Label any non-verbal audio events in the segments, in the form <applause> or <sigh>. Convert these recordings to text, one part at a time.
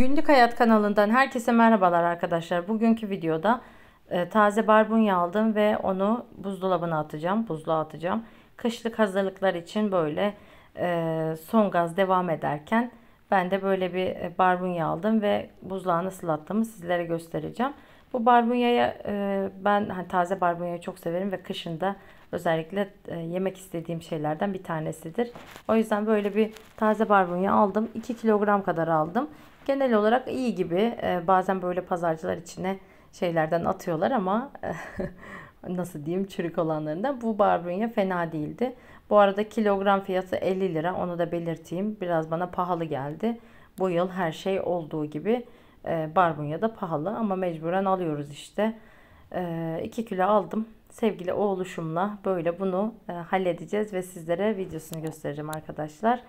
Günlük Hayat kanalından herkese merhabalar arkadaşlar. Bugünkü videoda e, taze barbunya aldım ve onu buzdolabına atacağım. Buzluğa atacağım. Kışlık hazırlıklar için böyle e, son gaz devam ederken ben de böyle bir e, barbunya aldım ve buzluğa nasıl attığımı sizlere göstereceğim. Bu barbunyaya e, ben hani, taze barbunyayı çok severim ve kışında özellikle e, yemek istediğim şeylerden bir tanesidir. O yüzden böyle bir taze barbunya aldım. 2 kilogram kadar aldım. Genel olarak iyi gibi. E, bazen böyle pazarcılar içine şeylerden atıyorlar ama <laughs> nasıl diyeyim çürük olanlarından bu barbunya fena değildi. Bu arada kilogram fiyatı 50 lira onu da belirteyim. Biraz bana pahalı geldi. Bu yıl her şey olduğu gibi e, barbunya da pahalı ama mecburen alıyoruz işte. 2 ee, kilo aldım. Sevgili oğluşumla böyle bunu e, halledeceğiz ve sizlere videosunu göstereceğim arkadaşlar.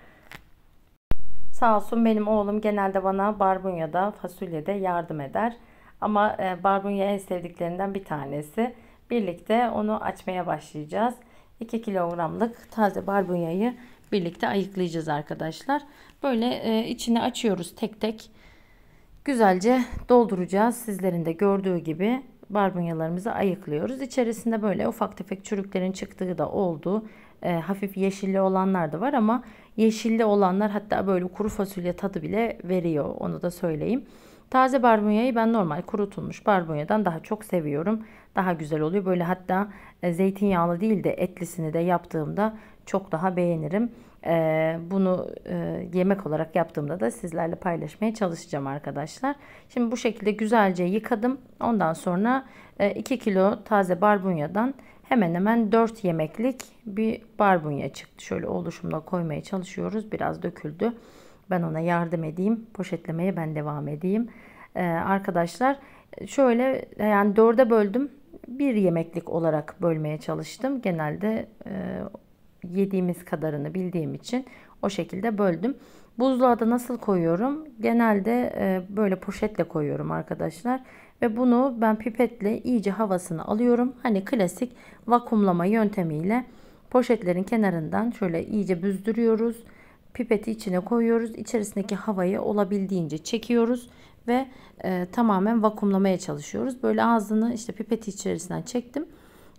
Sağ olsun benim oğlum genelde bana barbunyada, fasulyede yardım eder. Ama e, barbunya en sevdiklerinden bir tanesi. Birlikte onu açmaya başlayacağız. 2 kilogramlık taze barbunyayı birlikte ayıklayacağız arkadaşlar. Böyle e, içini açıyoruz tek tek güzelce dolduracağız. Sizlerin de gördüğü gibi barbunyalarımızı ayıklıyoruz. İçerisinde böyle ufak tefek çürüklerin çıktığı da oldu. E, hafif yeşilli olanlar da var ama yeşilli olanlar hatta böyle kuru fasulye tadı bile veriyor. Onu da söyleyeyim. Taze barbunyayı ben normal kurutulmuş barbunyadan daha çok seviyorum. Daha güzel oluyor. Böyle hatta e, zeytinyağlı değil de etlisini de yaptığımda çok daha beğenirim. E, bunu e, yemek olarak yaptığımda da sizlerle paylaşmaya çalışacağım arkadaşlar. Şimdi bu şekilde güzelce yıkadım. Ondan sonra e, 2 kilo taze barbunyadan hemen hemen 4 yemeklik bir barbunya çıktı. Şöyle oluşumla koymaya çalışıyoruz. Biraz döküldü. Ben ona yardım edeyim. Poşetlemeye ben devam edeyim. Ee, arkadaşlar şöyle e, yani dörde böldüm. Bir yemeklik olarak bölmeye çalıştım. Genelde e, yediğimiz kadarını bildiğim için o şekilde böldüm. Buzluğa da nasıl koyuyorum? Genelde e, böyle poşetle koyuyorum arkadaşlar. Ve bunu ben pipetle iyice havasını alıyorum. Hani klasik vakumlama yöntemiyle poşetlerin kenarından şöyle iyice büzdürüyoruz. Pipeti içine koyuyoruz. İçerisindeki havayı olabildiğince çekiyoruz ve e, tamamen vakumlamaya çalışıyoruz. Böyle ağzını işte pipeti içerisinden çektim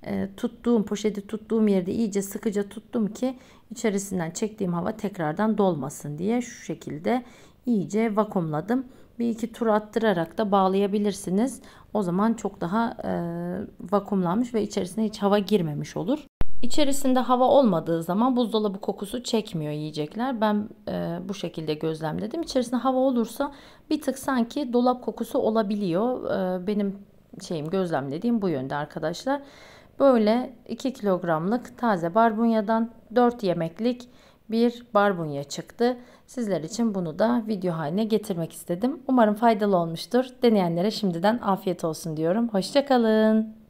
e, tuttuğum poşeti tuttuğum yerde iyice sıkıca tuttum ki içerisinden çektiğim hava tekrardan dolmasın diye şu şekilde iyice vakumladım. Bir iki tur attırarak da bağlayabilirsiniz. O zaman çok daha e, vakumlanmış ve içerisine hiç hava girmemiş olur. İçerisinde hava olmadığı zaman buzdolabı kokusu çekmiyor yiyecekler. Ben e, bu şekilde gözlemledim. İçerisinde hava olursa bir tık sanki dolap kokusu olabiliyor. E, benim şeyim gözlemlediğim bu yönde arkadaşlar. Böyle 2 kilogramlık taze barbunyadan 4 yemeklik bir barbunya çıktı. Sizler için bunu da video haline getirmek istedim. Umarım faydalı olmuştur. Deneyenlere şimdiden afiyet olsun diyorum. Hoşçakalın.